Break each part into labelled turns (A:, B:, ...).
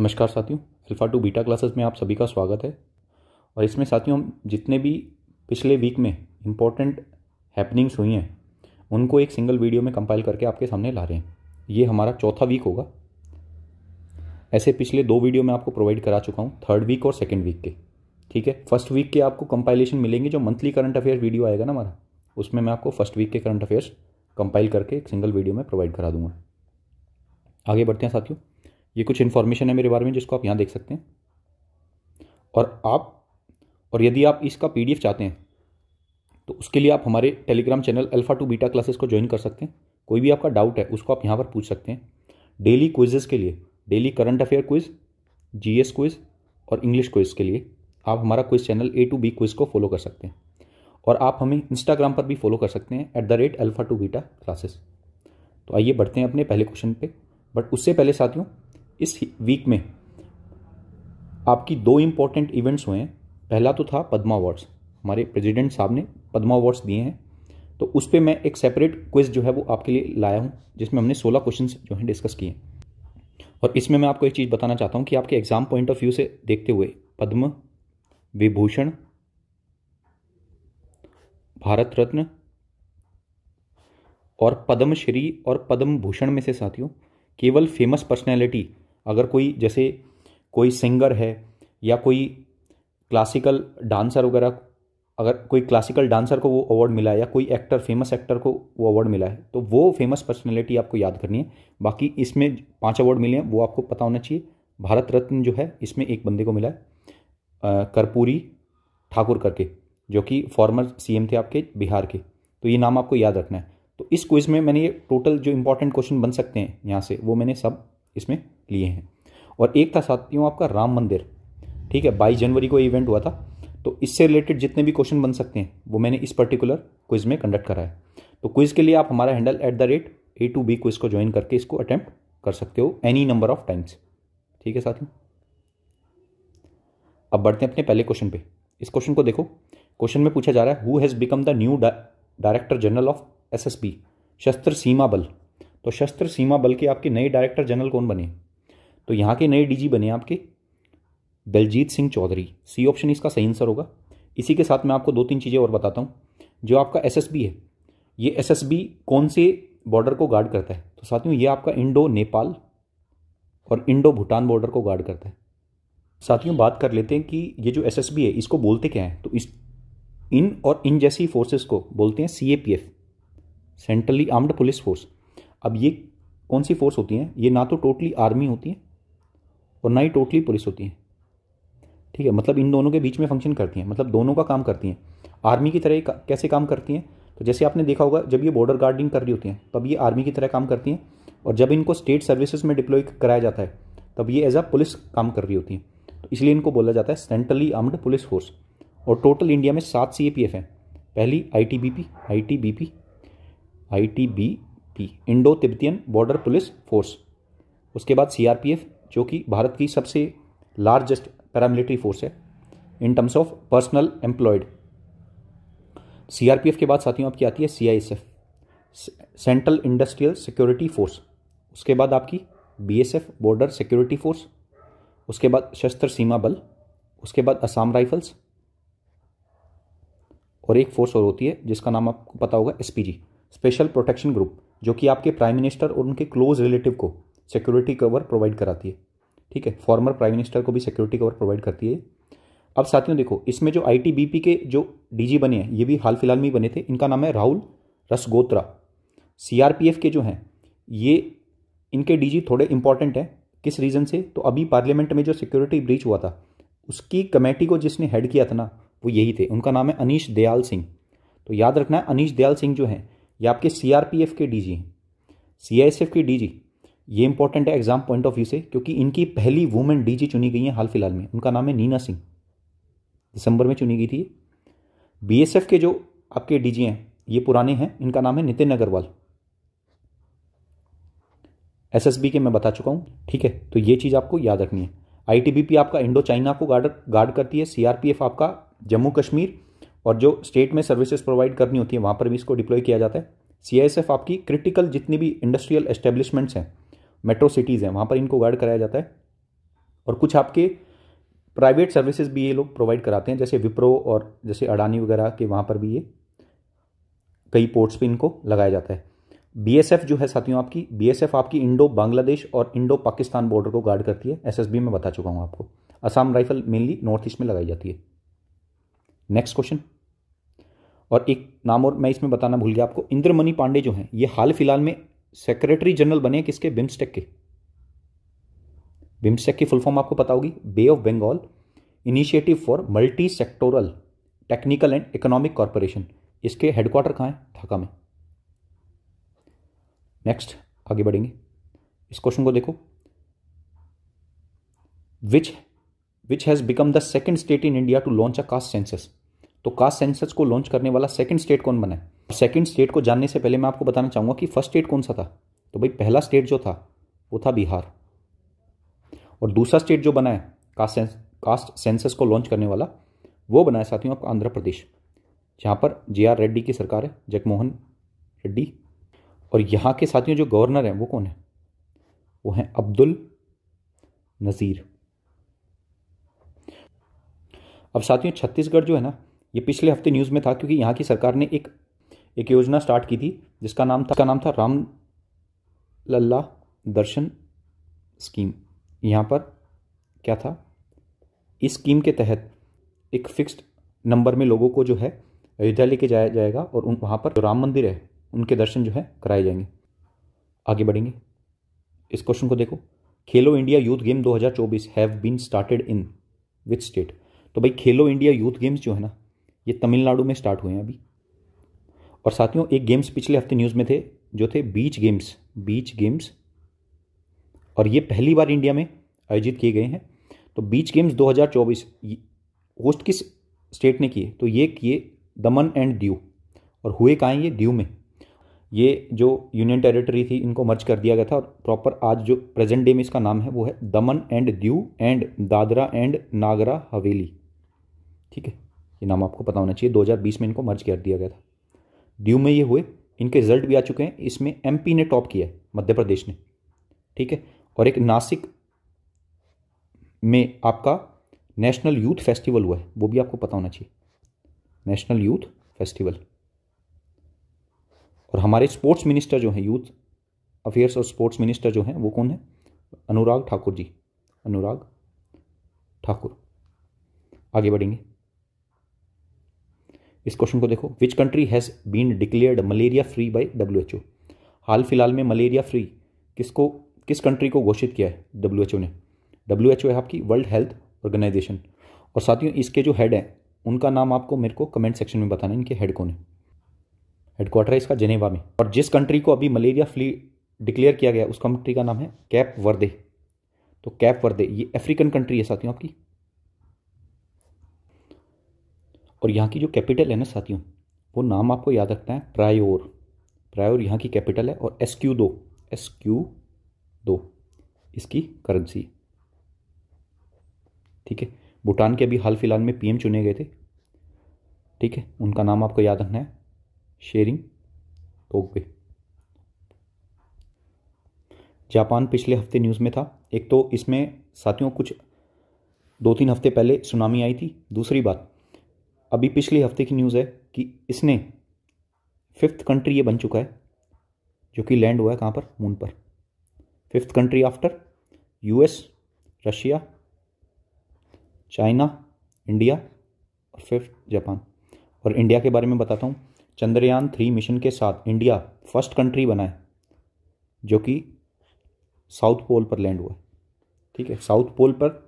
A: नमस्कार साथियों alpha to beta classes में आप सभी का स्वागत है और इसमें साथियों हम जितने भी पिछले वीक में इम्पॉर्टेंट हैपनिंग्स हुई हैं उनको एक सिंगल वीडियो में कंपाइल करके आपके सामने ला रहे हैं ये हमारा चौथा वीक होगा ऐसे पिछले दो वीडियो मैं आपको प्रोवाइड करा चुका हूँ थर्ड वीक और सेकेंड वीक के ठीक है फर्स्ट वीक के आपको कंपाइलेशन मिलेंगे जो मंथली करंट अफेयर्स वीडियो आएगा ना हमारा उसमें मैं आपको फर्स्ट वीक के करंट अफेयर्स कंपाइल करके एक सिंगल वीडियो में प्रोवाइड करा दूंगा आगे बढ़ते हैं साथियों ये कुछ इन्फॉर्मेशन है मेरे बारे में जिसको आप यहाँ देख सकते हैं और आप और यदि आप इसका पी चाहते हैं तो उसके लिए आप हमारे Telegram channel alpha to beta classes को ज्वाइन कर सकते हैं कोई भी आपका डाउट है उसको आप यहाँ पर पूछ सकते हैं डेली क्विजेज़ के लिए daily current affair quiz S quiz और इंग्लिश क्विज के लिए आप हमारा quiz channel A to B quiz को फॉलो कर सकते हैं और आप हमें इंस्टाग्राम पर भी फॉलो कर सकते हैं at the rate alpha to beta classes तो आइए बढ़ते हैं अपने पहले क्वेश्चन पे बट उससे पहले साथियों इस वीक में आपकी दो इम्पॉर्टेंट इवेंट्स हुए हैं पहला तो था पदमा अवार्ड्स हमारे प्रेसिडेंट साहब ने पदमा अवार्ड्स दिए हैं तो उस पर मैं एक सेपरेट क्विज जो है वो आपके लिए लाया हूँ जिसमें हमने सोलह क्वेश्चन जो हैं डिस्कस किए और इसमें मैं आपको एक चीज़ बताना चाहता हूँ कि आपके एग्ज़ाम पॉइंट ऑफ व्यू से देखते हुए पद्म विभूषण भारत रत्न और पद्मश्री और पद्म भूषण में से साथियों केवल फेमस पर्सनैलिटी अगर कोई जैसे कोई सिंगर है या कोई क्लासिकल डांसर वगैरह अगर कोई क्लासिकल डांसर को वो अवार्ड मिला है या कोई एक्टर फेमस एक्टर को वो अवार्ड मिला है तो वो फेमस पर्सनैलिटी आपको याद करनी है बाकी इसमें पांच अवार्ड मिले हैं वो आपको पता होना चाहिए भारत रत्न जो है इसमें एक बंदे को मिला है कर्पूरी ठाकुर करके जो कि फॉर्मर सीएम थे आपके बिहार के तो ये नाम आपको याद रखना है तो इस क्विज़ में मैंने ये टोटल जो इंपॉर्टेंट क्वेश्चन बन सकते हैं यहाँ से वो मैंने सब इसमें लिए हैं और एक था साथियों आपका राम मंदिर ठीक है बाईस जनवरी को इवेंट हुआ था तो इससे रिलेटेड जितने भी क्वेश्चन बन सकते हैं वो मैंने इस पर्टिकुलर क्विज़ में कंडक्ट करा है तो क्विज़ के लिए आप हमारा handle at the rate A to B quiz को ज्वाइन करके इसको अटैम्प्ट कर सकते हो एनी नंबर ऑफ टाइम्स ठीक है साथियों अब बढ़ते हैं अपने पहले क्वेश्चन पे इस क्वेश्चन को देखो क्वेश्चन में पूछा जा रहा है who has become the new director general of SSB Sashastra Seema बल तो शस्त्र सीमा बल के आपके नए डायरेक्टर जनरल कौन बने तो यहाँ के नए डीजी बने आपके दलजीत सिंह चौधरी सी ऑप्शन इसका सही आंसर होगा इसी के साथ मैं आपको दो तीन चीज़ें और बताता हूँ जो आपका एसएसबी है ये एसएसबी कौन से बॉर्डर को गार्ड करता है तो साथियों ये आपका इंडो नेपाल और इंडो भूटान बॉर्डर को गार्ड करता है साथियों बात कर लेते हैं कि ये जो एसएसबी है इसको बोलते क्या है तो इस इन और इन जैसी फोर्सेस को बोलते हैं CAPF centrally armed police force अब ये कौन सी फोर्स होती हैं ये ना तो टोटली आर्मी होती है और ना ही टोटली पुलिस होती है ठीक है मतलब इन दोनों के बीच में फंक्शन करती हैं मतलब दोनों का काम करती हैं आर्मी की तरह कैसे काम करती हैं तो जैसे आपने देखा होगा जब ये बॉर्डर गार्डिंग कर रही होती हैं तब ये आर्मी की तरह काम करती हैं और जब इनको स्टेट सर्विसेज में डिप्लॉय कराया जाता है तब ये एज अ पुलिस काम कर रही होती हैं तो इसलिए इनको बोला जाता है सेंट्रली आर्म्ड पुलिस फोर्स और टोटल इंडिया में सात सी ए पी एफ हैं पहली I T B P I T B P I T B P Indo Tibetan border police force उसके बाद सी आर पी एफ जो कि भारत की सबसे लार्जेस्ट पैरामिलिट्री फोर्स है in terms of personnel employed CRPF के बाद साथियों आपकी आती है CISF central industrial security force उसके बाद आपकी बीएसएफ बॉर्डर सिक्योरिटी फोर्स उसके बाद शस्त्र सीमा बल उसके बाद असम राइफल्स और एक फोर्स और होती है जिसका नाम आपको पता होगा एसपीजी स्पेशल प्रोटेक्शन ग्रुप जो कि आपके प्राइम मिनिस्टर और उनके क्लोज रिलेटिव को सिक्योरिटी कवर प्रोवाइड कराती है ठीक है फॉर्मर प्राइम मिनिस्टर को भी सिक्योरिटी कवर प्रोवाइड करती है अब साथियों देखो इसमें जो आईटीबीपी के जो डीजी बने हैं ये भी हाल फिलहाल में ही बने थे इनका नाम है राहुल रसगोत्रा सीआरपीएफ के जो हैं ये इनके डीजी थोड़े इंपॉर्टेंट हैं किस रीज़न से तो अभी पार्लियामेंट में जो सिक्योरिटी ब्रीच हुआ था उसकी कमेटी को जिसने हेड किया था ना वो यही थे उनका नाम है अनिश दयाल सिंह तो याद रखना है अनिश दयाल सिंह जो हैं ये आपके सीआरपीएफ के डीजी हैं सीआईएसएफ के डीजी ये इंपॉर्टेंट है एग्जाम पॉइंट ऑफ व्यू से क्योंकि इनकी पहली वुमेन डीजी चुनी गई है हाल फिलहाल में उनका नाम है नीना सिंह दिसंबर में चुनी गई थी बीएसएफ के जो आपके डीजी हैं ये पुराने हैं इनका नाम है नितिन अग्रवाल एसएसबी के मैं बता चुका हूं ठीक है तो ये चीज़ आपको याद रखनी है आईटीबीपी आपका इंडो चाइना को गार्ड गार्ड करती है सीआरपीएफ आपका जम्मू कश्मीर और जो स्टेट में सर्विसेज प्रोवाइड करनी होती है वहां पर भी इसको डिप्लॉय किया जाता है सीआईएसएफ आपकी क्रिटिकल जितनी भी इंडस्ट्रियल एस्टेब्लिशमेंट्स हैं मेट्रो सिटीज़ हैं वहाँ पर इनको गार्ड कराया जाता है और कुछ आपके प्राइवेट सर्विसेज भी ये लोग प्रोवाइड कराते हैं जैसे विप्रो और जैसे अडानी वगैरह के वहाँ पर भी ये कई पोर्ट्स पे इनको लगाया जाता है बीएसएफ जो है साथियों आपकी बीएसएफ आपकी इंडो बांग्लादेश और इंडो पाकिस्तान बॉर्डर को गार्ड करती है एसएसबी में बता चुका हूँ आपको Assam rifle mainly north east में लगाई जाती है नेक्स्ट क्वेश्चन और एक नाम और मैं इसमें बताना भूल गया आपको इंद्रमणि पांडे जो हैं ये हाल फिलहाल में सेक्रेटरी जनरल बने किसके बिम्स्टेक के बिम्स्टेक की फुल फॉर्म आपको पता होगी bay of Bengal initiative for multi sectoral technical and economic corporation इसके हेडक्वार्टर कहाँ है ढाका में नेक्स्ट आगे बढ़ेंगे इस क्वेश्चन को देखो which which has become the second state in India to launch a caste census तो कास्ट सेंसस को लॉन्च करने वाला सेकेंड स्टेट कौन बना है सेकेंड स्टेट को जानने से पहले मैं आपको बताना चाहूंगा कि फर्स्ट स्टेट कौन सा था तो भाई पहला स्टेट जो था वो था बिहार और दूसरा स्टेट जो बना है कास्ट सेंस, कास्ट सेंसस को लॉन्च करने वाला वो बना है साथियों आपका आंध्र प्रदेश जहाँ पर जे आर रेड्डी की सरकार है जगमोहन रेड्डी और यहाँ के साथियों जो गवर्नर हैं वो कौन है वो हैं अब्दुल नज़ीर अब साथियों छत्तीसगढ़ जो है ना ये पिछले हफ्ते न्यूज़ में था क्योंकि यहाँ की सरकार ने एक एक योजना स्टार्ट की थी जिसका नाम था का नाम था राम लल्ला दर्शन स्कीम यहाँ पर क्या था इस स्कीम के तहत एक फिक्स्ड नंबर में लोगों को जो है अयोध्या लेके जाया जाएगा और उन वहाँ पर जो राम मंदिर है उनके दर्शन जो है कराए जाएंगे आगे बढ़ेंगे इस क्वेश्चन को देखो Khelo India youth game 2024 have been started in which state तो भाई खेलो इंडिया यूथ गेम्स जो है ना ये तमिलनाडु में स्टार्ट हुए हैं अभी और साथियों एक गेम्स पिछले हफ्ते न्यूज़ में थे जो थे बीच गेम्स बीच गेम्स और ये पहली बार इंडिया में आयोजित किए गए हैं तो बीच गेम्स 2024 होस्ट किस स्टेट ने किए तो ये किए दमन एंड दीव और हुए कहाँ ये दीव में ये जो यूनियन टेरिटरी थी इनको मर्ज कर दिया गया था और प्रॉपर आज जो प्रेजेंट डे में इसका नाम है वो है Daman and Diu and Dadra and Nagar Haveli ठीक है ये नाम आपको पता होना चाहिए 2020 में इनको मर्ज कर दिया गया था ड्यू में ये हुए इनके रिजल्ट भी आ चुके हैं इसमें एम ने टॉप किया है मध्य प्रदेश ने ठीक है और एक नासिक में आपका नेशनल यूथ फेस्टिवल हुआ है वो भी आपको पता होना चाहिए नेशनल यूथ फेस्टिवल और हमारे स्पोर्ट्स मिनिस्टर जो हैं यूथ अफेयर्स और स्पोर्ट्स मिनिस्टर जो हैं वो कौन है अनुराग ठाकुर जी अनुराग ठाकुर आगे बढ़ेंगे इस क्वेश्चन को देखो which country has been declared malaria free by W H O हाल फिलहाल में मलेरिया फ्री किसको किस कंट्री को घोषित किया है डब्ल्यू एच ओ ने डब्ल्यू एच ओ है आपकी वर्ल्ड हेल्थ ऑर्गेनाइजेशन और साथियों इसके जो हेड हैं उनका नाम आपको मेरे को कमेंट सेक्शन में बताना है इनके हेड कौन है हेडक्वार्टर है इसका जेनेवा में और जिस कंट्री को अभी मलेरिया फ्री डिक्लेयर किया गया उस कंट्री का नाम है कैप वर्दे तो कैप वर्दे ये अफ्रीकन कंट्री है साथियों आपकी और यहाँ की जो कैपिटल है ना साथियों वो नाम आपको याद रखना है प्रायोर प्रायोर यहाँ की कैपिटल है और एस क्यू दो एस क्यू दो इसकी करेंसी ठीक है भूटान के अभी हाल फिलहाल में पीएम चुने गए थे ठीक है उनका नाम आपको याद रखना है शेरिंग तोगबे जापान पिछले हफ्ते न्यूज़ में था एक तो इसमें साथियों कुछ दो तीन हफ्ते पहले सुनामी आई थी दूसरी बात अभी पिछले हफ्ते की न्यूज़ है कि इसने फिफ्थ कंट्री ये बन चुका है जो कि लैंड हुआ है कहाँ पर मून पर fifth country after US Russia China India और फिफ्थ जापान और इंडिया के बारे में बताता हूँ चंद्रयान थ्री मिशन के साथ इंडिया फर्स्ट कंट्री बना है जो कि साउथ पोल पर लैंड हुआ है ठीक है साउथ पोल पर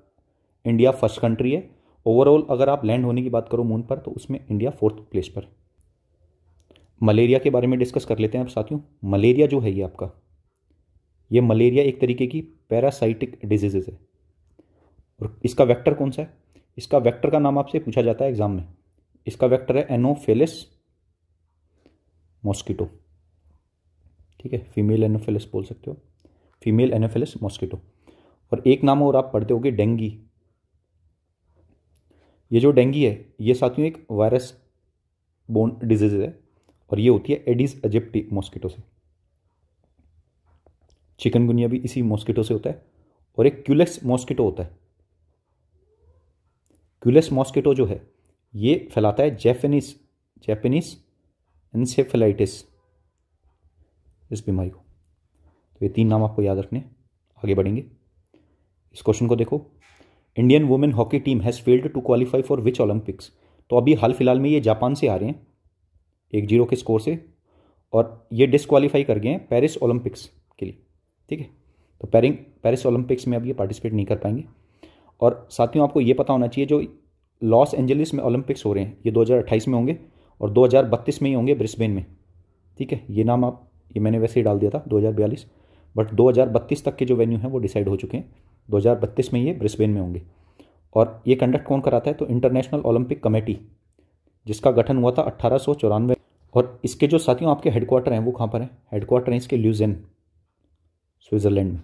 A: इंडिया फर्स्ट कंट्री है ओवरऑल अगर आप लैंड होने की बात करो मून पर तो उसमें इंडिया फोर्थ प्लेस पर है मलेरिया के बारे में डिस्कस कर लेते हैं आप साथियों मलेरिया जो है ये आपका ये मलेरिया एक तरीके की पैरासाइटिक डिजीजेज है और इसका वेक्टर कौन सा है इसका वेक्टर का नाम आपसे पूछा जाता है एग्जाम में इसका वेक्टर है एनोफेलिस मॉस्किटो ठीक है फीमेल एनोफेलिस बोल सकते हो फीमेल एनोफेलिस मॉस्किटो और एक नाम और आप पढ़ते होगे डेंगी ये जो डेंगी है ये साथियों एक वायरस बोन डिजीज है और ये होती है एडिस एजिप्टी मॉस्किटो से चिकनगुनिया भी इसी मॉस्किटो से होता है और एक क्यूलेस मॉस्किटो होता है क्यूलेस मॉस्किटो जो है ये फैलाता है जैपनीस जैपनीस इंसेफेलाइटिस इस बीमारी को तो ये तीन नाम आपको याद रखने आगे बढ़ेंगे इस क्वेश्चन को देखो Indian women hockey team has failed to qualify for which Olympics तो अभी हाल फिलहाल में ये जापान से आ रहे हैं एक जीरो के स्कोर से और ये डिसक्वालीफाई कर गए हैं पेरिस ओलंपिक्स के लिए ठीक है तो पेरिंग पेरिस ओलंपिक्स में अब ये पार्टिसिपेट नहीं कर पाएंगे और साथियों आपको ये पता होना चाहिए जो लॉस एंजलिस में ओलंपिक्स हो रहे हैं ये 2028 में होंगे और 2032 में ही होंगे ब्रिस्बेन में ठीक है ये नाम आप ये मैंने वैसे ही डाल दिया था 2042 बट 2032 तक के जो वेन्यू हैं वो डिसाइड हो चुके हैं 2032 में ये ब्रिस्बेन में होंगे और ये कंडक्ट कौन कराता है तो इंटरनेशनल ओलंपिक कमेटी जिसका गठन हुआ था अट्ठारह और इसके जो साथियों आपके हेडक्वार्टर हैं वो कहाँ पर हैं हेडक्वार्टर हैं इसके ल्यूजेन स्विट्ज़रलैंड में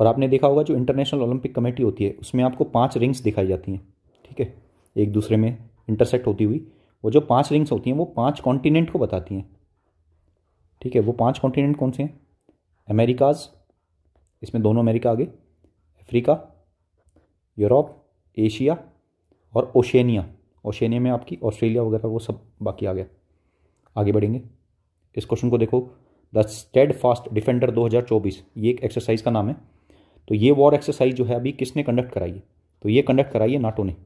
A: और आपने देखा होगा जो इंटरनेशनल ओलंपिक कमेटी होती है उसमें आपको पांच रिंग्स दिखाई जाती हैं ठीक है एक दूसरे में इंटरसेक्ट होती हुई वो जो पांच रिंग्स होती हैं वो पांच कॉन्टिनेंट को बताती हैं ठीक है वो पांच कॉन्टिनेंट कौन से हैं अमेरिकाज़ इसमें दोनों अमेरिका आ गए अफ्रीका यूरोप एशिया और ओशेनिया ओशेनिया में आपकी ऑस्ट्रेलिया वगैरह वो सब बाकी आ गया आगे बढ़ेंगे इस क्वेश्चन को देखो द स्टेड फास्ट डिफेंडर 2024 ये एक एक्सरसाइज का नाम है तो ये वॉर एक्सरसाइज जो है अभी किसने कंडक्ट कराई है तो ये कंडक्ट कराई है नाटो ने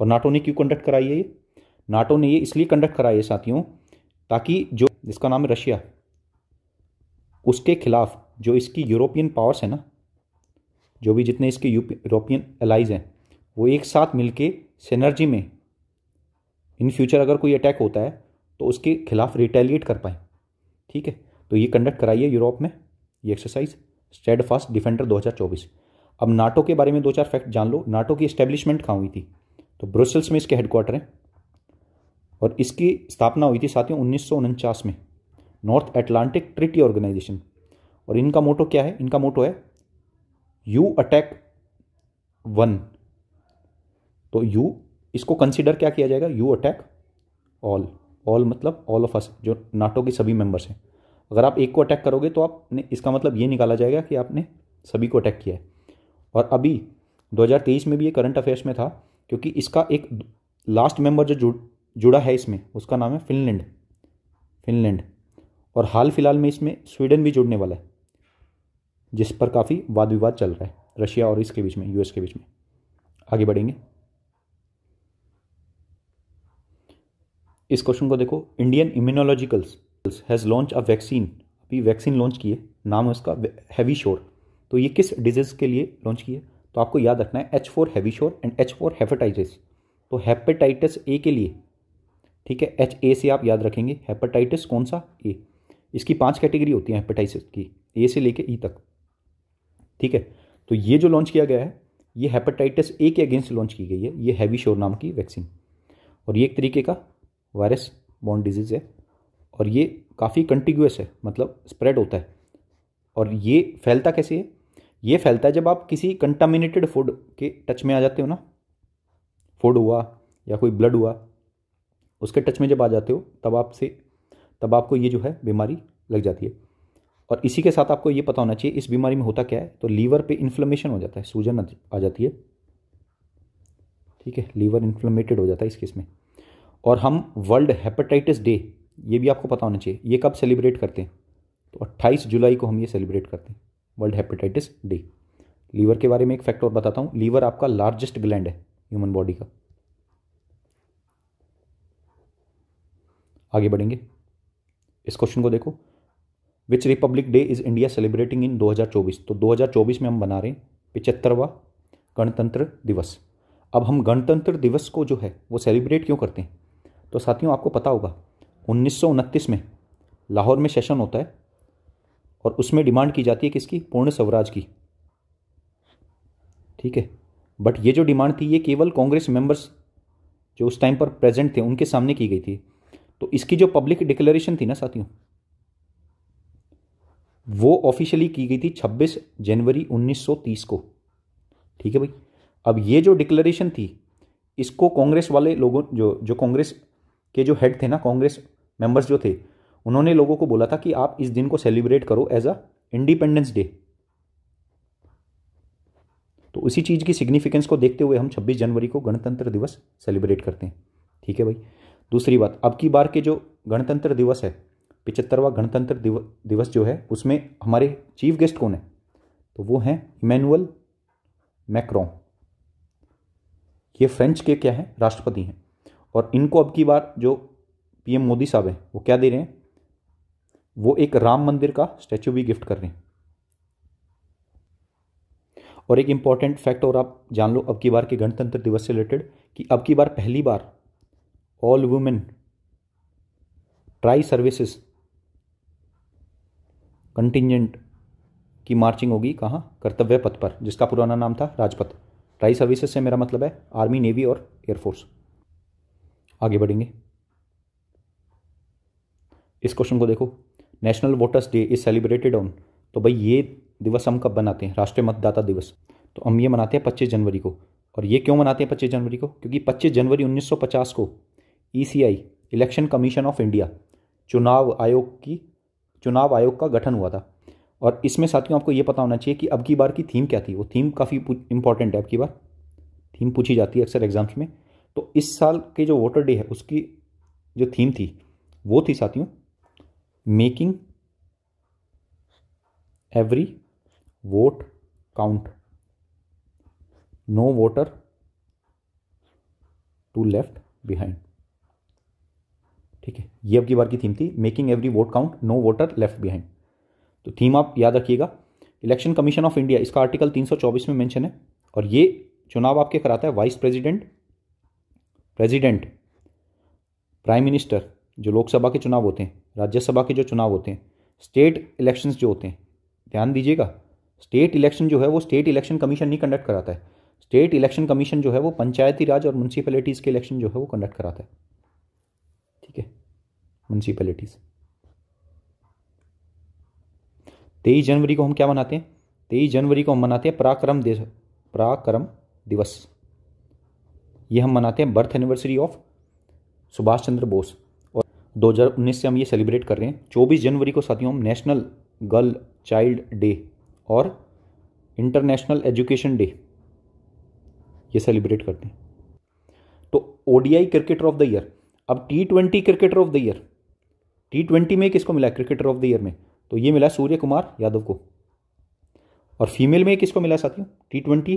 A: और नाटो ने क्यों कंडक्ट कराई है ये नाटो ने ये इसलिए कंडक्ट कराई है साथियों ताकि जो जिसका नाम है रशिया उसके खिलाफ जो इसकी यूरोपियन पावर्स है ना जो भी जितने इसके यूरोपियन एलाइज हैं वो एक साथ मिलके सेनर्जी में इन फ्यूचर अगर कोई अटैक होता है तो उसके खिलाफ रिटेलिएट कर पाए ठीक है तो ये कंडक्ट कराइए यूरोप में ये एक्सरसाइज स्टेड फास्ट डिफेंडर 2024 अब नाटो के बारे में दो चार फैक्ट जान लो नाटो की इस्टेब्लिशमेंट कहाँ हुई थी तो ब्रुसल्स में इसके हेडक्वार्टर हैं और इसकी स्थापना हुई थी साथियों उन्नीस में नॉर्थ एटलांटिक ट्रिटी ऑर्गेनाइजेशन और इनका मोटो क्या है इनका मोटो है यू अटैक वन तो यू इसको कंसिडर क्या किया जाएगा यू अटैक ऑल ऑल मतलब ऑल ऑफ अस जो नाटो के सभी मेंबर्स हैं अगर आप एक को अटैक करोगे तो आपने इसका मतलब ये निकाला जाएगा कि आपने सभी को अटैक किया है और अभी 2023 में भी ये करंट अफेयर्स में था क्योंकि इसका एक लास्ट मेंबर जो जुड़ जुड़ा है इसमें उसका नाम है फिनलैंड फिनलैंड और हाल फिलहाल में इसमें स्वीडन भी जुड़ने वाला है जिस पर काफ़ी वाद विवाद चल रहा है रशिया और इसके बीच में यूएस के बीच में आगे बढ़ेंगे इस क्वेश्चन को देखो Indian Immunologicals has launch a vaccine अभी वैक्सीन लॉन्च की है नाम है उसका हैवी शोर तो ये किस डिजीज़ के लिए लॉन्च की है तो आपको याद रखना है H four heavy shore and H four hepatitis तो हेपेटाइटिस ए के लिए ठीक है एच ए से आप याद रखेंगे हेपेटाइटिस कौन सा ए इसकी पांच कैटेगरी होती है हेपेटाइटिस की ए से लेके ई e तक ठीक है तो ये जो लॉन्च किया गया है ये हेपेटाइटिस ए के अगेंस्ट लॉन्च की गई है ये हैवी शोर नाम की वैक्सीन और ये एक तरीके का वायरस बॉन्ड डिजीज़ है और ये काफ़ी कंटिग्यूस है मतलब स्प्रेड होता है और ये फैलता कैसे है ये फैलता है जब आप किसी कंटामिनेटेड फूड के टच में आ जाते हो ना फूड हुआ या कोई ब्लड हुआ उसके टच में जब आ जाते हो तब आपसे तब आपको ये जो है बीमारी लग जाती है और इसी के साथ आपको ये पता होना चाहिए इस बीमारी में होता क्या है तो लीवर पे इन्फ्लेमेशन हो जाता है सूजन आ जाती है ठीक है लीवर इन्फ्लेमेटेड हो जाता है इस केस में और हम वर्ल्ड हेपेटाइटिस डे ये भी आपको पता होना चाहिए ये कब सेलिब्रेट करते हैं तो 28 जुलाई को हम ये सेलिब्रेट करते हैं वर्ल्ड हेपेटाइटिस डे लीवर के बारे में एक फैक्ट और बताता हूँ लीवर आपका लार्जेस्ट ग्लैंड है ह्यूमन बॉडी का आगे बढ़ेंगे इस क्वेश्चन को देखो which republic day is India celebrating in 2024 तो 2024 में हम बना रहे हैं पिचहत्तरवा गणतंत्र दिवस अब हम गणतंत्र दिवस को जो है वो सेलिब्रेट क्यों करते हैं तो साथियों आपको पता होगा उन्नीस में लाहौर में सेशन होता है और उसमें डिमांड की जाती है किसकी पूर्ण स्वराज की ठीक है बट ये जो डिमांड थी ये केवल कांग्रेस मेंबर्स जो उस टाइम पर प्रेजेंट थे उनके सामने की गई थी तो इसकी जो पब्लिक डिक्लेरेशन थी ना साथियों वो ऑफिशियली की गई थी 26 जनवरी 1930 को ठीक है भाई अब ये जो डिक्लेरेशन थी इसको कांग्रेस वाले लोगों जो जो कांग्रेस के जो हेड थे ना कांग्रेस मेंबर्स जो थे उन्होंने लोगों को बोला था कि आप इस दिन को सेलिब्रेट करो एज अ इंडिपेंडेंस डे तो उसी चीज़ की सिग्निफिकेंस को देखते हुए हम 26 जनवरी को गणतंत्र दिवस सेलिब्रेट करते हैं ठीक है भाई दूसरी बात अब की बार के जो गणतंत्र दिवस है पिचहत्तरवा गणतंत्र दिवस जो है उसमें हमारे चीफ गेस्ट कौन है तो वो हैं इमैनुअल मैक्रों ये फ्रेंच के क्या है राष्ट्रपति हैं और इनको अब की बार जो पीएम मोदी साहब हैं वो क्या दे रहे हैं वो एक राम मंदिर का स्टैचू भी गिफ्ट कर रहे हैं और एक इम्पॉर्टेंट फैक्ट और आप जान लो अब की बार के गणतंत्र दिवस से रिलेटेड कि अब की बार पहली बार all women tri services contingent की मार्चिंग होगी कहाँ कर्तव्य पथ पर जिसका पुराना नाम था राजपथ ट्राई सर्विसेज से मेरा मतलब है आर्मी नेवी और एयरफोर्स आगे बढ़ेंगे इस क्वेश्चन को देखो national voters day is celebrated on तो भाई ये दिवस हम कब मनाते हैं राष्ट्रीय मतदाता दिवस तो हम ये मनाते हैं पच्चीस जनवरी को और ये क्यों मनाते हैं पच्चीस जनवरी को क्योंकि पच्चीस जनवरी उन्नीस को ई इलेक्शन कमीशन ऑफ इंडिया चुनाव आयोग की चुनाव आयोग का गठन हुआ था और इसमें साथियों आपको ये पता होना चाहिए कि अब की बार की थीम क्या थी वो थीम काफ़ी इंपॉर्टेंट है अब की बार थीम पूछी जाती है अक्सर एग्जाम्स में तो इस साल के जो वोटर डे है उसकी जो थीम थी वो थी साथियों making every vote count no voter to left behind ठीक है ये अब की बार की थीम थी making every vote count no voter left behind तो थीम आप याद रखिएगा इलेक्शन कमीशन ऑफ इंडिया इसका आर्टिकल 324 में मेंशन है और ये चुनाव आपके कराता है vice president president prime minister जो लोकसभा के चुनाव होते हैं राज्यसभा के जो चुनाव होते हैं स्टेट इलेक्शंस जो होते हैं ध्यान दीजिएगा स्टेट इलेक्शन जो है वो स्टेट इलेक्शन कमीशन नहीं कंडक्ट कराता है स्टेट इलेक्शन कमीशन जो है वो पंचायती राज और म्यूनसिपैलिटीज़ के इलेक्शन जो है वो कंडक्ट कराता है म्यूनसिपैलिटीज़ तेईस जनवरी को हम क्या मनाते हैं तेईस जनवरी को हम मनाते हैं पराक्रम दिवस पराक्रम दिवस ये हम मनाते हैं birth anniversary of Subhash Chandra Bose और 2019 से हम ये सेलिब्रेट कर रहे हैं चौबीस जनवरी को साथियों हम नेशनल गर्ल चाइल्ड डे और इंटरनेशनल एजुकेशन डे ये सेलिब्रेट करते हैं तो ODI cricketer of the year अब T twenty cricketer of the year T twenty में किसको मिला क्रिकेटर ऑफ द ईयर में तो ये मिला सूर्य कुमार यादव को और फीमेल में किसको मिला साथियों टी ट्वेंटी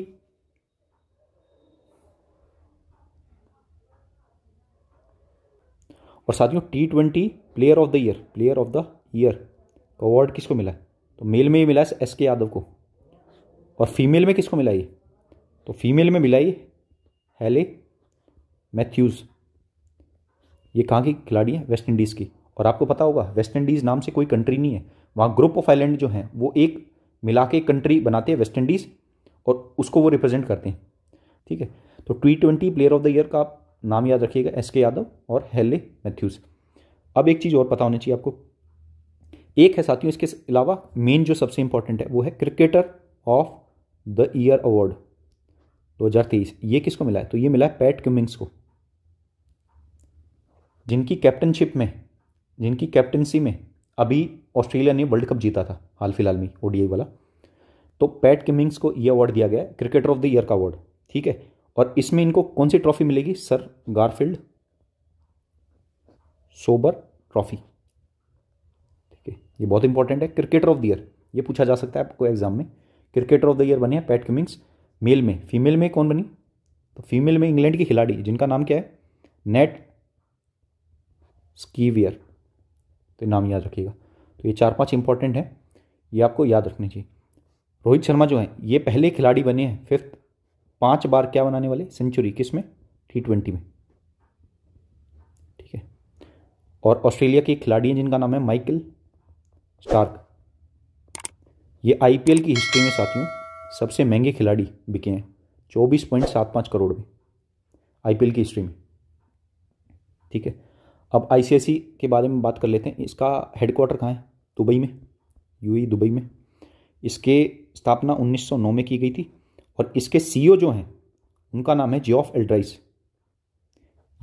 A: और साथियों T twenty player of the year player of the year का अवार्ड किसको मिला है तो मेल में ही मिला एस के यादव को और फीमेल में किसको मिला ये तो फीमेल में मिला ये हेले मैथ्यूज़ ये कहाँ की खिलाड़ी है वेस्ट इंडीज़ की और आपको पता होगा वेस्ट इंडीज़ नाम से कोई कंट्री नहीं है वहाँ ग्रुप ऑफ आइलैंड जो हैं वो एक मिला के कंट्री बनाते हैं वेस्ट इंडीज़ और उसको वो रिप्रेजेंट करते हैं ठीक है तो T twenty player of the year का आप नाम याद रखिएगा एस के यादव और हेले मैथ्यूज़ अब एक चीज़ और पता होनी चाहिए आपको एक है साथियों इसके अलावा मेन जो सबसे इंपॉर्टेंट है वो है cricketer of the year award 2023 ये किसको मिला है तो ये मिला है पैट क्यूमिंग्स को जिनकी कैप्टनशिप में जिनकी कैप्टनसी में अभी ऑस्ट्रेलिया ने वर्ल्ड कप जीता था हाल फिलहाल में ओडीआई वाला तो पैट किमिंग्स को ये अवार्ड दिया गया है क्रिकेटर ऑफ द ईयर का अवार्ड ठीक है और इसमें इनको कौन सी ट्रॉफी मिलेगी सर गारफील्ड सोबर ट्रॉफी ठीक है ये बहुत इंपॉर्टेंट है क्रिकेटर ऑफ द ईयर ये पूछा जा सकता है आपको एग्जाम में क्रिकेटर ऑफ द ईयर बने हैं पैट किमिंग्स मेल में फीमेल में कौन बनी तो फीमेल में इंग्लैंड की खिलाड़ी जिनका नाम क्या है नेट स्कीवियर तो नाम याद रखिएगा तो ये चार पांच इंपॉर्टेंट हैं ये आपको याद रखने चाहिए रोहित शर्मा जो हैं ये पहले खिलाड़ी बने हैं फिफ्थ पांच बार क्या बनाने वाले सेंचुरी किस में टी ट्वेंटी में ठीक है और ऑस्ट्रेलिया के खिलाड़ी हैं जिनका नाम है माइकल स्टार्क ये आईपीएल की हिस्ट्री में साथियों सबसे महंगे खिलाड़ी बिके हैं चौबीस पॉइंट सात पाँच करोड़ में आईपीएल की हिस्ट्री में ठीक है अब आई के बारे में बात कर लेते हैं इसका हेडक्वार्टर कहाँ है दुबई में यू e दुबई में इसके स्थापना 1909 में की गई थी और इसके सी e जो हैं उनका नाम है जियोफ एल्ड्राइस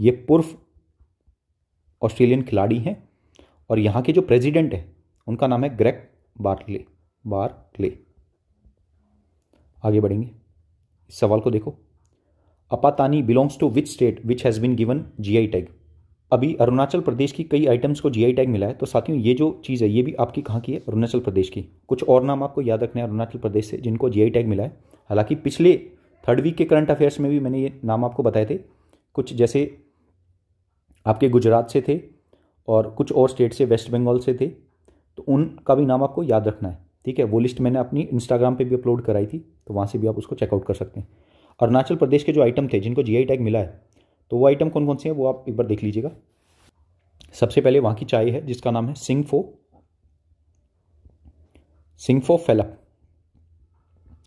A: ये पूर्व ऑस्ट्रेलियन खिलाड़ी हैं और यहाँ के जो प्रेसिडेंट हैं उनका नाम है ग्रेक बार्ले बार्ले आगे बढ़ेंगे इस सवाल को देखो Apatani belongs to which state which has been given GI tag अभी अरुणाचल प्रदेश की कई आइटम्स को जीआई टैग मिला है तो साथियों ये जो चीज़ है ये भी आपकी कहाँ की है अरुणाचल प्रदेश की कुछ और नाम आपको याद रखने हैं अरुणाचल प्रदेश से जिनको जीआई टैग मिला है हालांकि पिछले थर्ड वीक के करंट अफेयर्स में भी मैंने ये नाम आपको बताए थे कुछ जैसे आपके गुजरात से थे और कुछ और स्टेट से वेस्ट बंगाल से थे तो उनका भी नाम आपको याद रखना है ठीक है वो लिस्ट मैंने अपनी इंस्टाग्राम पर भी अपलोड कराई थी तो वहाँ से भी आप उसको चेकआउट कर सकते हैं अरुणाचल प्रदेश के जो आइटम थे जिनको जीआई टैग मिला है तो वो आइटम कौन कौन से हैं वो आप एक बार देख लीजिएगा सबसे पहले वहाँ की चाय है जिसका नाम है सिंगफो सिंगफो फेलप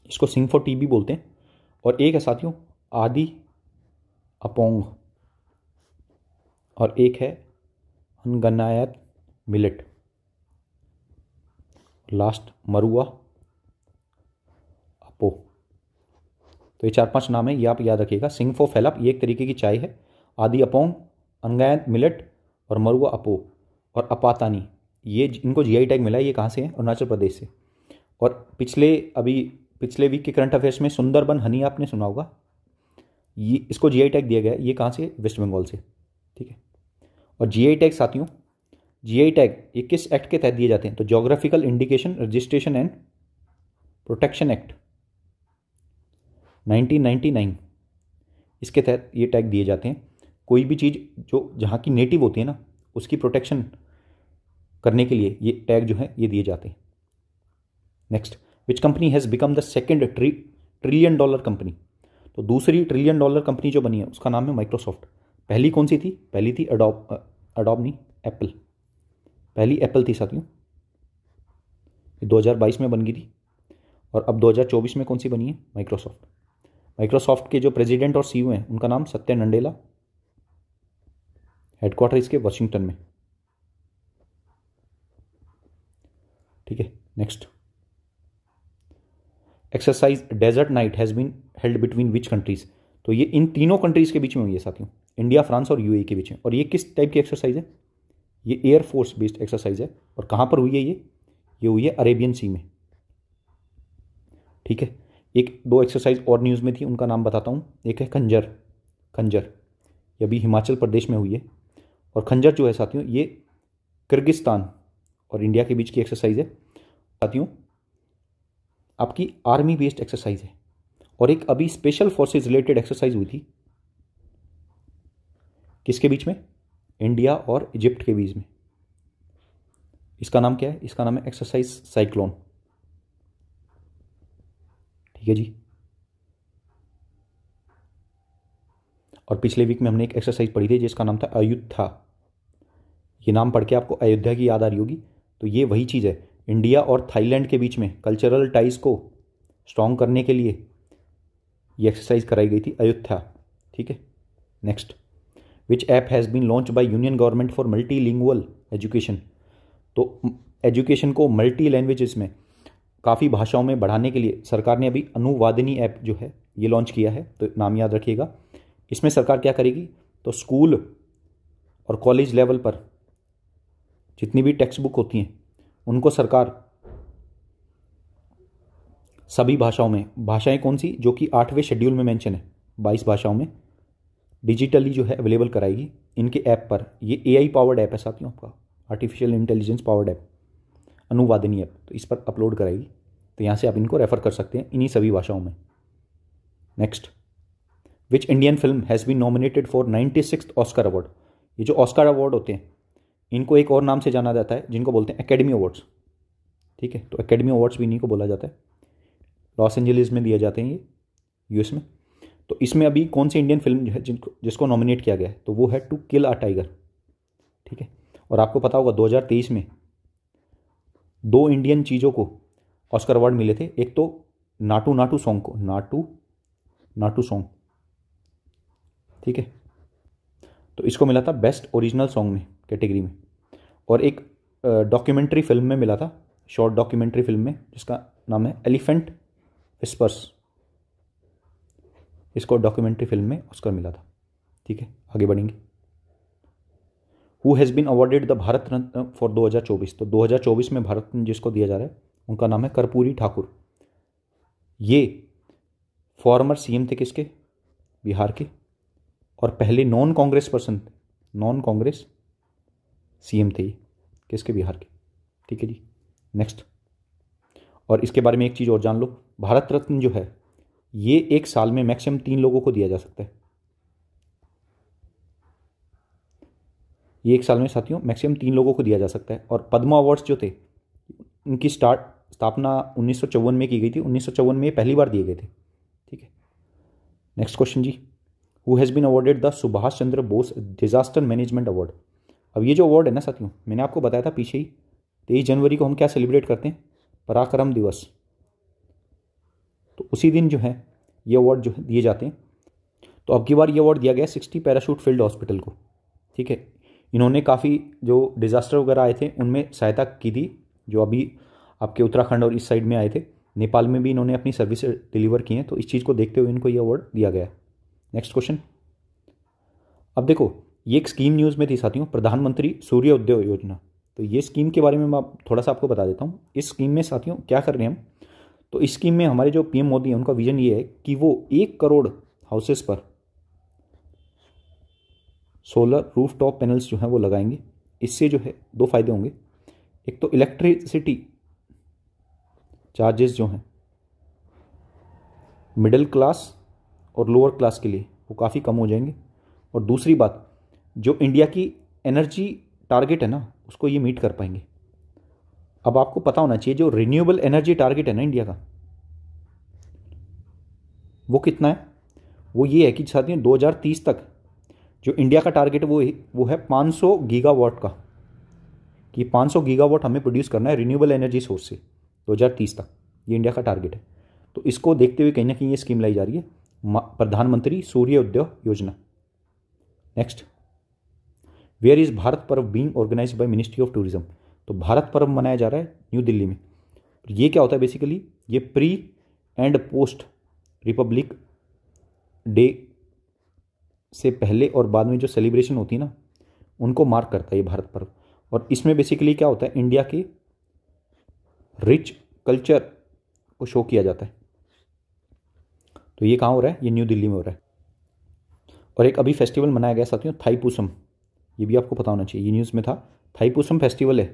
A: इसको सिंगफो टी भी बोलते हैं और एक है साथियों आदि अपोंग और एक है अनगनायत मिलेट लास्ट मरुआ तो ये चार पांच नाम है ये आप याद रखिएगा सिंगफो फैलप ये एक तरीके की चाय है आदि अपोंग अंगैद मिलट और मरुआ अपो और अपातानी ये इनको आई टैग मिला है ये कहाँ से है अरुणाचल प्रदेश से और पिछले अभी पिछले वीक के करंट अफेयर्स में सुंदरबन हनी आपने सुना होगा ये इसको जी टैग दिया गया है ये कहाँ से वेस्ट बंगाल से ठीक है और जी टैग साथियों जी टैग ये किस एक्ट के तहत दिए जाते हैं तो geographical indication registration and protection act 1999 इसके तहत ये टैग दिए जाते हैं कोई भी चीज़ जो जहाँ की नेटिव होती है ना उसकी प्रोटेक्शन करने के लिए ये टैग जो है ये दिए जाते हैं next which company has become the second tree trillion dollar company तो दूसरी ट्रिलियन डॉलर कंपनी जो बनी है उसका नाम है माइक्रोसॉफ्ट पहली कौन सी थी पहली थी अडोप अडोप नहीं एप्पल पहली एप्पल थी साथियों 2022 में बन गई थी और अब 2024 में कौन सी बनी है माइक्रोसॉफ्ट माइक्रोसॉफ्ट के जो प्रेसिडेंट और सीईओ e हैं उनका नाम सत्य नंडेला हेडक्वार्टर इसके वाशिंगटन में ठीक है next exercise desert knight has been held between which countries तो ये इन तीनों कंट्रीज के बीच में हुई है साथियों इंडिया फ्रांस और यूएई e के बीच में और ये किस टाइप की एक्सरसाइज है ये एयरफोर्स बेस्ड एक्सरसाइज है और कहां पर हुई है ये ये हुई है अरेबियन सी में ठीक है एक दो एक्सरसाइज और न्यूज़ में थी उनका नाम बताता हूँ एक है खंजर खंजर ये अभी हिमाचल प्रदेश में हुई है और खंजर जो है साथियों ये किर्गिस्तान और इंडिया के बीच की एक्सरसाइज है साथियों आपकी आर्मी बेस्ड एक्सरसाइज है और एक अभी स्पेशल फोर्सेज रिलेटेड एक्सरसाइज हुई थी किसके बीच में इंडिया और इजिप्ट के बीच में इसका नाम क्या है इसका नाम है एक्सरसाइज साइक्लोन ठीक है जी और पिछले वीक में हमने एक एक्सरसाइज पढ़ी थी जिसका नाम था अयोध्या ये नाम पढ़ के आपको अयोध्या की याद आ रही होगी तो ये वही चीज़ है इंडिया और थाईलैंड के बीच में कल्चरल टाइज को स्ट्रॉन्ग करने के लिए ये एक्सरसाइज कराई गई थी अयोध्या ठीक है next which app has been launch by union government for multi education तो एजुकेशन को मल्टी लैंग्वेजेस में काफ़ी भाषाओं में बढ़ाने के लिए सरकार ने अभी अनुवादिनी ऐप जो है ये लॉन्च किया है तो नाम याद रखिएगा इसमें सरकार क्या करेगी तो स्कूल और कॉलेज लेवल पर जितनी भी टेक्स्ट बुक होती हैं उनको सरकार सभी भाषाओं में भाषाएं कौन सी जो कि आठवें शेड्यूल में मेंशन है बाईस भाषाओं में डिजिटली जो है अवेलेबल कराएगी इनके ऐप पर ये एआई पावर्ड ऐप है साथियों आपका artificial intelligence powered app Anuvadini app तो इस पर अपलोड कराएगी तो यहाँ से आप इनको रेफ़र कर सकते हैं इन्हीं सभी भाषाओं में next which Indian film has been nominated for ninety six Oscar award ये जो ऑस्कर अवार्ड होते हैं इनको एक और नाम से जाना जाता है जिनको बोलते हैं एकेडमी अवार्ड्स ठीक है तो एकेडमी अवार्ड्स भी इन्हीं को बोला जाता है लॉस एंजलिस में दिए जाते हैं ये यूएस में तो इसमें अभी कौन सी इंडियन फिल्म है जिनको जिसको नॉमिनेट किया गया है तो वो है टू किल अ टाइगर ठीक है और आपको पता होगा 2023 में दो इंडियन चीज़ों को ऑस्कर अवार्ड मिले थे एक तो नाटू नाटू सॉन्ग को नाटू नाटू सॉन्ग ठीक है तो इसको मिला था बेस्ट ओरिजिनल सॉन्ग में कैटेगरी में और एक डॉक्यूमेंट्री फिल्म में मिला था शॉर्ट डॉक्यूमेंट्री फिल्म में जिसका नाम है एलिफेंट विस्पर्स इसको डॉक्यूमेंट्री फिल्म में ऑस्कर मिला था ठीक है आगे बढ़ेंगे who has been awarded the Bharat Ratna for 2024 तो 2024 में भारत रत्न जिसको दिया जा रहा है उनका नाम है कर्पूरी ठाकुर ये फॉर्मर सीएम थे किसके बिहार के और पहले नॉन कांग्रेस पर्सन थे नॉन कांग्रेस सीएम थे ये किसके बिहार के ठीक है जी नेक्स्ट और इसके बारे में एक चीज़ और जान लो भारत रत्न जो है ये एक साल में मैक्सिमम तीन लोगों को दिया जा सकता है ये एक साल में साथियों मैक्सिमम तीन लोगों को दिया जा सकता है और पद्मा अवार्ड्स जो थे उनकी स्टार्ट स्थापना उन्नीस में की गई थी उन्नीस में पहली बार दिए गए थे ठीक है नेक्स्ट क्वेश्चन जी who has been awarded the Subhash Chandra Bose disaster management award अब ये जो अवार्ड है ना साथियों मैंने आपको बताया था पीछे ही तेईस जनवरी को हम क्या सेलिब्रेट करते हैं पराक्रम दिवस तो उसी दिन जो है ये अवार्ड जो है दिए जाते हैं तो अब की बार ये अवार्ड दिया गया सिक्सटी पैराशूट फील्ड हॉस्पिटल को ठीक है इन्होंने काफ़ी जो डिज़ास्टर वगैरह आए थे उनमें सहायता की थी जो अभी आपके उत्तराखंड और इस साइड में आए थे नेपाल में भी इन्होंने अपनी सर्विस डिलीवर की हैं तो इस चीज़ को देखते हुए इनको ये अवार्ड दिया गया नेक्स्ट क्वेश्चन अब देखो ये एक स्कीम न्यूज़ में थी साथियों प्रधानमंत्री सूर्य उद्योग योजना तो ये स्कीम के बारे में मैं थोड़ा सा आपको बता देता हूँ इस स्कीम में साथियों क्या कर रहे हैं हम तो इस स्कीम में हमारे जो पीएम मोदी हैं उनका विजन ये है कि वो एक करोड़ हाउसेस पर सोलर रूफ टॉप पैनल्स जो हैं वो लगाएंगे इससे जो है दो फायदे होंगे एक तो इलेक्ट्रिसिटी चार्जेस जो हैं मिडिल क्लास और लोअर क्लास के लिए वो काफ़ी कम हो जाएंगे और दूसरी बात जो इंडिया की एनर्जी टारगेट है ना उसको ये मीट कर पाएंगे अब आपको पता होना चाहिए जो रिन्यूएबल एनर्जी टारगेट है ना इंडिया का वो कितना है वो ये है कि साथियों 2030 तक जो इंडिया का टारगेट वो वो है 500 गीगावाट का कि 500 गीगावाट हमें प्रोड्यूस करना है रिन्यूएबल एनर्जी सोर्स से 2030 तक ये इंडिया का टारगेट है तो इसको देखते हुए कहीं ना कहीं ये स्कीम लाई जा रही है प्रधानमंत्री सूर्य उद्योग योजना next where is Bharat Parv being organise by ministry of tourism तो भारत पर्व मनाया जा रहा है न्यू दिल्ली में तो ये क्या होता है बेसिकली ये pre and post republic day से पहले और बाद में जो सेलिब्रेशन होती है ना उनको मार्क करता है ये भारत पर्व और इसमें बेसिकली क्या होता है इंडिया के रिच कल्चर को शो किया जाता है तो ये कहाँ हो रहा है ये न्यू दिल्ली में हो रहा है और एक अभी फेस्टिवल मनाया गया साथियों थाईपूसम ये भी आपको पता होना चाहिए ये न्यूज़ में था थाईपूसम फेस्टिवल है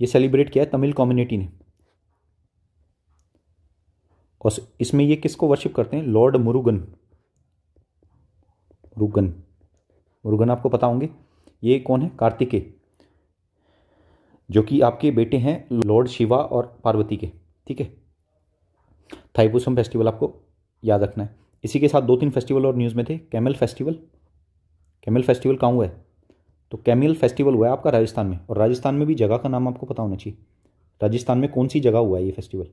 A: ये सेलिब्रेट किया है तमिल कम्युनिटी ने और इसमें ये किसको वर्शिप करते हैं लॉर्ड मुरुगन मुरुगन मुरुगन आपको पता होंगे ये कौन है कार्तिकेय जो कि आपके बेटे हैं लॉर्ड शिवा और पार्वती के ठीक है थाईपुसम फेस्टिवल आपको याद रखना है इसी के साथ दो तीन फेस्टिवल और न्यूज़ में थे कैमल फेस्टिवल कैमल फेस्टिवल कहाँ हुआ है तो कैमल फेस्टिवल हुआ है आपका राजस्थान में और राजस्थान में भी जगह का नाम आपको पता होना चाहिए राजस्थान में कौन सी जगह हुआ है ये फेस्टिवल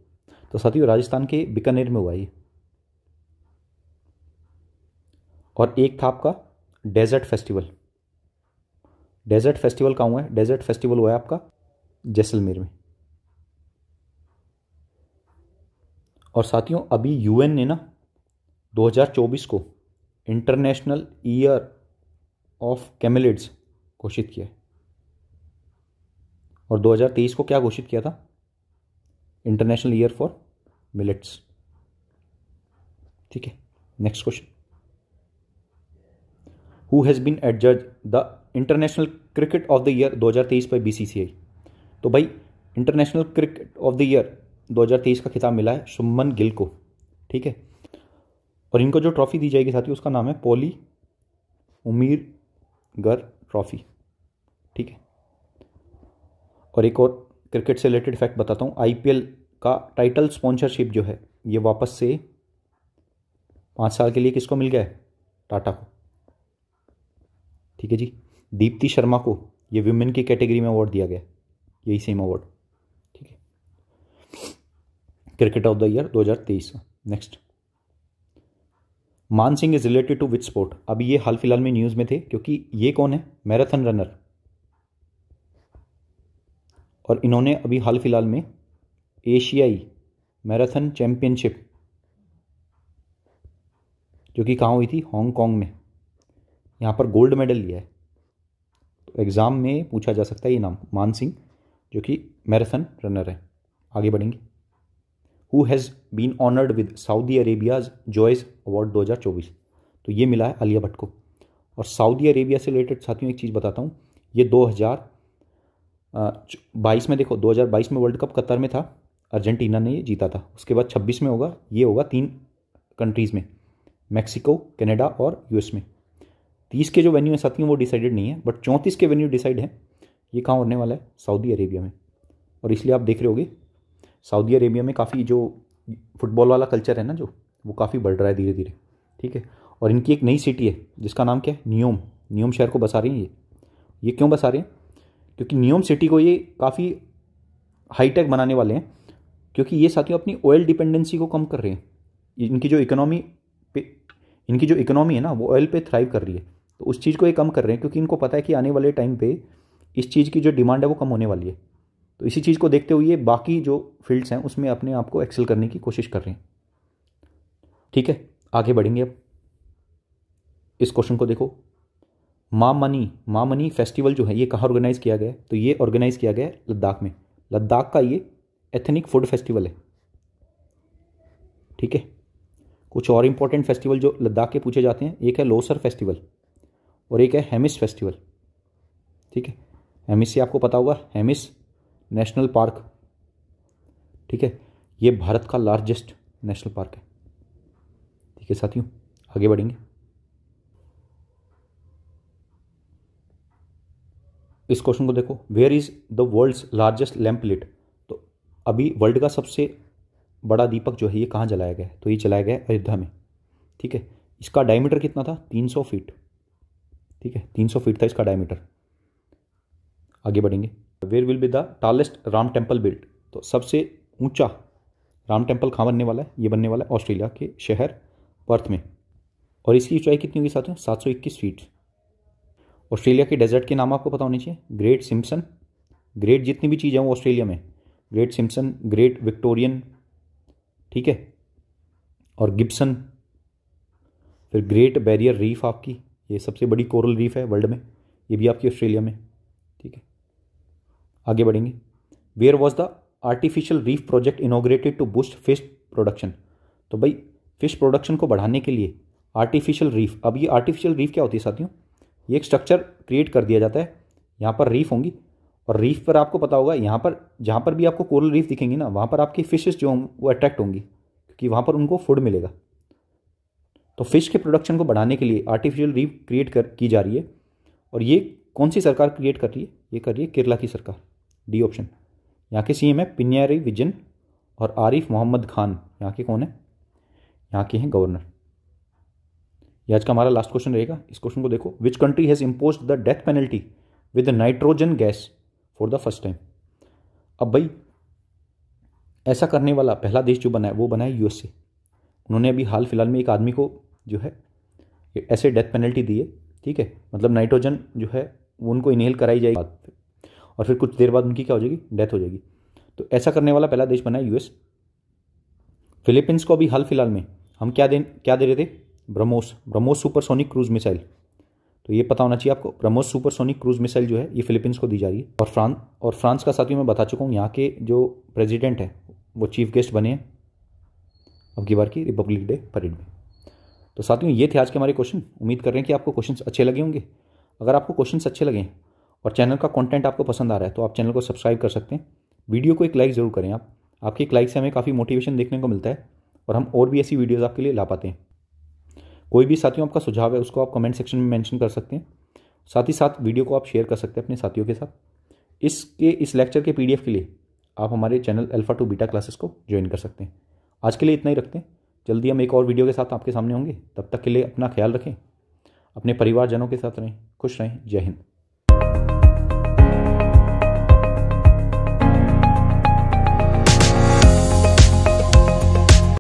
A: तो साथियों राजस्थान के बीकानेर में हुआ है ये और एक था आपका डेजर्ट फेस्टिवल डेजर्ट फेस्टिवल कहाँ हुआ है डेजर्ट फेस्टिवल हुआ है आपका जैसलमेर में और साथियों अभी यूएन ने ना 2024 को इंटरनेशनल ईयर ऑफ कैमलिड्स घोषित किया है और 2023 को क्या घोषित किया था इंटरनेशनल ईयर फॉर मिलेट्स ठीक है next question who has been जज the international cricket of the year 2023 पर बीसीसीआई तो भाई international cricket of the year 2023 का खिताब मिला है सुमन गिल को ठीक है और इनको जो ट्रॉफ़ी दी जाएगी साथी उसका नाम है पोली उमीर गर ट्रॉफ़ी ठीक है और एक और क्रिकेट से रिलेटेड फैक्ट बताता हूँ आई का टाइटल स्पॉन्सरशिप जो है ये वापस से पाँच साल के लिए किसको मिल गया है टाटा को ठीक है जी दीप्ति शर्मा को ये वुमेन की कैटेगरी में अवार्ड दिया गया यही सेम अवार्ड ठीक है क्रिकेट ऑफ द ईयर 2023 का next Maan Singh is related to which sport अभी ये हाल फिलहाल में न्यूज़ में थे क्योंकि ये कौन है मैराथन रनर और इन्होंने अभी हाल फिलहाल में एशियाई मैराथन चैंपियनशिप जो कि कहाँ हुई थी हांगकांग में यहाँ पर गोल्ड मेडल लिया है तो एग्ज़ाम में पूछा जा सकता है ये नाम मान सिंह जो कि मैराथन रनर है आगे बढ़ेंगे who has been honoured with Saudi Arabia's joys award 2024 तो ये मिला है आलिया भट्ट को और सऊदी अरेबिया से रिलेटेड साथियों एक चीज़ बताता हूँ ये 2022 में देखो 2022 में वर्ल्ड कप कतर में था अर्जेंटीना ने ये जीता था उसके बाद 26 में होगा ये होगा तीन कंट्रीज़ में मैक्सिको कनाडा और यूएस में तीस के जो वेन्यू हैं साथियों वो डिसाइडेड नहीं है बट चौंतीस के वेन्यू डिसाइड हैं ये कहाँ होने वाला है सऊदी अरेबिया में और इसलिए आप देख रहे होगे सऊदी अरेबिया में काफ़ी जो फुटबॉल वाला कल्चर है ना जो वो काफ़ी बढ़ रहा है धीरे धीरे ठीक है और इनकी एक नई सिटी है जिसका नाम क्या है नियोम नियोम शहर को बसा रहे हैं ये ये क्यों बसा रहे हैं क्योंकि नियोम सिटी को ये काफ़ी हाईटेक बनाने वाले हैं क्योंकि ये साथियों अपनी ऑयल डिपेंडेंसी को कम कर रहे हैं इनकी जो इकोनॉमी पे इनकी जो इकोनॉमी है ना वो ऑयल पे थ्राइव कर रही है तो उस चीज़ को ये कम कर रहे हैं क्योंकि इनको पता है कि आने वाले टाइम पे इस चीज़ की जो डिमांड है वो कम होने वाली है तो इसी चीज़ को देखते हुए बाकी जो फील्ड्स हैं उसमें अपने आप को एक्सेल करने की कोशिश कर रहे हैं ठीक है आगे बढ़ेंगे अब इस क्वेश्चन को देखो माँ मनी माँ मनी फेस्टिवल जो है ये कहाँ ऑर्गेनाइज़ किया गया तो ये ऑर्गेनाइज़ किया गया है लद्दाख में लद्दाख का ये एथनिक फूड फेस्टिवल है ठीक है कुछ और इंपॉर्टेंट फेस्टिवल जो लद्दाख के पूछे जाते हैं एक है लोसर फेस्टिवल और एक है हेमिस फेस्टिवल ठीक है हेमिस से आपको पता होगा हेमिस नेशनल पार्क ठीक है ये भारत का लार्जेस्ट नेशनल पार्क है ठीक है साथियों आगे बढ़ेंगे इस क्वेश्चन को देखो where is the world's largest lamp lit तो अभी वर्ल्ड का सबसे बड़ा दीपक जो है ये कहाँ जलाया गया है तो ये जलाया गया अयोध्या में ठीक है इसका डायमीटर कितना था 300 फीट ठीक है 300 फीट था इसका डायमीटर आगे बढ़ेंगे where will be the tallest Ram temple build तो सबसे ऊंचा राम टेम्पल कहाँ बनने वाला है ये बनने वाला है ऑस्ट्रेलिया के शहर पर्थ में और इसकी ऊंचाई कितनी होगी में सात सौ इक्कीस फीट ऑस्ट्रेलिया के डेजर्ट के नाम आपको पता होने चाहिए ग्रेट सिम्पसन ग्रेट जितनी भी चीज़ें वो ऑस्ट्रेलिया में ग्रेट सिम्पसन ग्रेट विक्टोरियन ठीक है और गिब्सन फिर ग्रेट बैरियर रीफ आपकी ये सबसे बड़ी कोरल रीफ है वर्ल्ड में ये भी आपकी ऑस्ट्रेलिया में ठीक है आगे बढ़ेंगे where was the artificial reef project inaugurated to boost fish production तो भाई फिश प्रोडक्शन को बढ़ाने के लिए आर्टिफिशियल रीफ अब ये आर्टिफिशियल रीफ क्या होती है साथियों ये एक स्ट्रक्चर क्रिएट कर दिया जाता है यहाँ पर रीफ होंगी और रीफ पर आपको पता होगा यहाँ पर जहाँ पर भी आपको कोरल रीफ दिखेंगी ना वहाँ पर आपकी फिशेज़ जो होंगे वो अट्रैक्ट होंगी क्योंकि वहाँ पर उनको फूड मिलेगा तो फिश के प्रोडक्शन को बढ़ाने के लिए आर्टिफिशियल रीव क्रिएट कर की जा रही है और ये कौन सी सरकार क्रिएट कर रही है ये कर रही है केरला की सरकार डी ऑप्शन यहाँ के सीएम है पिन्यारी विजन और आरिफ मोहम्मद खान यहाँ के कौन है यहाँ के हैं गवर्नर ये आज का हमारा लास्ट क्वेश्चन रहेगा इस क्वेश्चन को देखो which country has impose the death penalty with nitrogen gas for the first time अब भाई ऐसा करने वाला पहला देश जो बना है वो बना है यूएसए उन्होंने अभी हाल फिलहाल में एक आदमी को जो है ऐसे डेथ पेनल्टी दिए ठीक है मतलब नाइट्रोजन जो है उनको इनहेल कराई जाएगी और फिर कुछ देर बाद उनकी क्या हो जाएगी डेथ हो जाएगी तो ऐसा करने वाला पहला देश बना है यूएस फिलीपींस को अभी हाल फिलहाल में हम क्या दे क्या दे रहे थे BrahMos BrahMos supersonic cruise missile तो ये पता होना चाहिए आपको ब्रह्मोस सुपरसोनिक क्रूज मिसाइल जो है ये फिलीपींस को दी जा रही है और फ्रांस और फ्रांस का साथियों मैं बता चुका हूँ यहाँ के जो प्रेजिडेंट है वो चीफ गेस्ट बने हैं अब की बार की रिपब्लिक डे परेड में तो साथियों ये थे आज के हमारे क्वेश्चन उम्मीद कर रहे हैं कि आपको क्वेश्चन अच्छे लगे होंगे अगर आपको क्वेश्चन अच्छे लगे और चैनल का कंटेंट आपको पसंद आ रहा है तो आप चैनल को सब्सक्राइब कर सकते हैं वीडियो को एक लाइक ज़रूर करें आप आपकी एक लाइक से हमें काफ़ी मोटिवेशन देखने को मिलता है और हम और भी ऐसी वीडियोज़ आपके लिए ला पाते हैं कोई भी साथियों आपका सुझाव है उसको आप कमेंट सेक्शन में मेंशन कर सकते हैं साथ ही साथ वीडियो को आप शेयर कर सकते हैं अपने साथियों के साथ इसके इस लेक्चर के पीडीएफ के लिए आप हमारे channel alpha to beta classes को ज्वाइन कर सकते हैं आज के लिए इतना ही रखते हैं जल्दी हम एक और वीडियो के साथ आपके सामने होंगे तब तक के लिए अपना ख्याल रखें अपने परिवारजनों के साथ रहें खुश रहें जय हिंद